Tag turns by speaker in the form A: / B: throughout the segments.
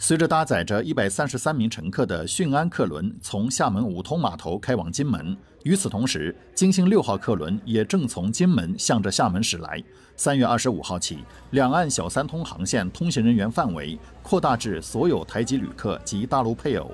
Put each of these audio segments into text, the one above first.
A: 随着搭载着一百三十三名乘客的“迅安”客轮从厦门五通码头开往金门，与此同时，“金星六号”客轮也正从金门向着厦门驶来。三月二十五号起，两岸小三通航线通行人员范围扩大至所有台籍旅客及大陆配偶。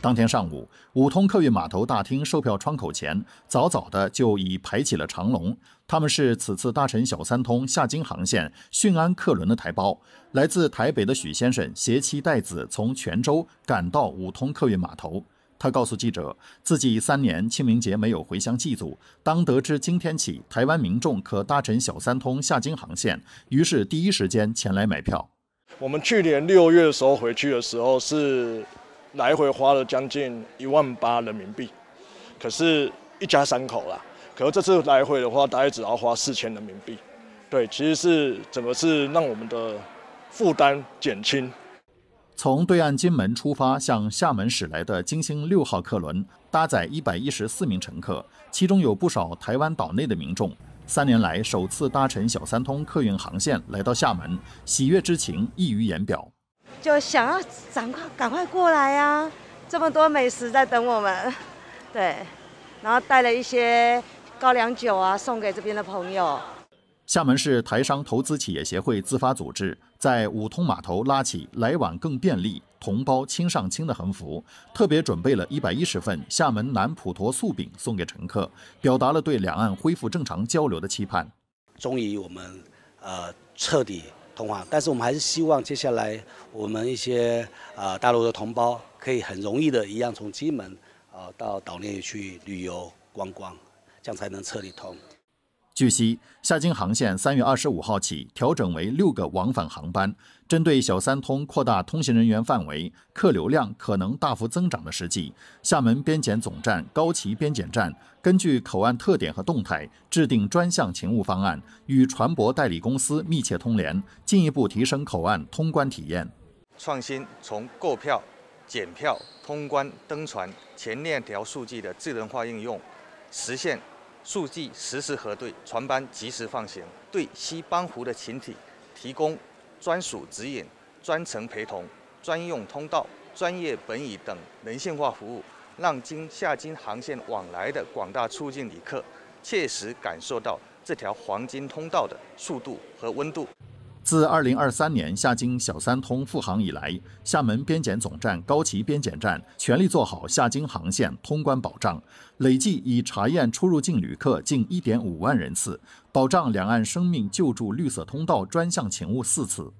A: 当天上午，五通客运码头大厅售票窗口前早早的就已排起了长龙。他们是此次搭乘“小三通”下京航线迅安客轮的台胞，来自台北的许先生携妻带子从泉州赶到五通客运码头。他告诉记者，自己三年清明节没有回乡祭祖，当得知今天起台湾民众可搭乘“小三通”下京航线，于是第一时间前来买票。
B: 我们去年六月的时候回去的时候是来回花了将近一万八人民币，可是一家三口啊。可是这次来回的话，大概只要花四千人民币。对，其实是整个是让我们的负担减轻。
A: 从对岸金门出发，向厦门驶来的“金星六号”客轮，搭载一百一十四名乘客，其中有不少台湾岛内的民众。三年来首次搭乘小三通客运航线来到厦门，喜悦之情溢于言表。
B: 就想要赶快赶快过来呀！这么多美食在等我们。对，然后带了一些。高粱酒啊，送给这边的朋友。
A: 厦门市台商投资企业协会自发组织，在五通码头拉起来往更便利、同胞亲上亲的横幅，特别准备了一百一十份厦门南普陀素饼送给乘客，表达了对两岸恢复正常交流的期盼。
B: 终于我们呃彻底通话，但是我们还是希望接下来我们一些呃大陆的同胞可以很容易的一样从金门呃到岛内去旅游观光。这样才能彻底通。
A: 据悉，厦金航线三月二十五号起调整为六个往返航班。针对小三通扩大通行人员范围、客流量可能大幅增长的实际，厦门边检总站高崎边检站根据口岸特点和动态，制定专项勤务方案，与船舶代理公司密切通联，进一步提升口岸通关体验。
B: 创新从购票、检票、通关、登船全链条数据的智能化应用，实现。数据实时核对，船班及时放行，对西班湖的群体提供专属指引、专程陪同、专用通道、专业本椅等人性化服务，让经厦金航线往来的广大出境旅客切实感受到这条黄金通道的速度和温度。
A: 自2023年厦金小三通复航以来，厦门边检总站高崎边检站全力做好厦金航线通关保障，累计已查验出入境旅客近1.5万人次，保障两岸生命救助绿色通道专项勤务四次。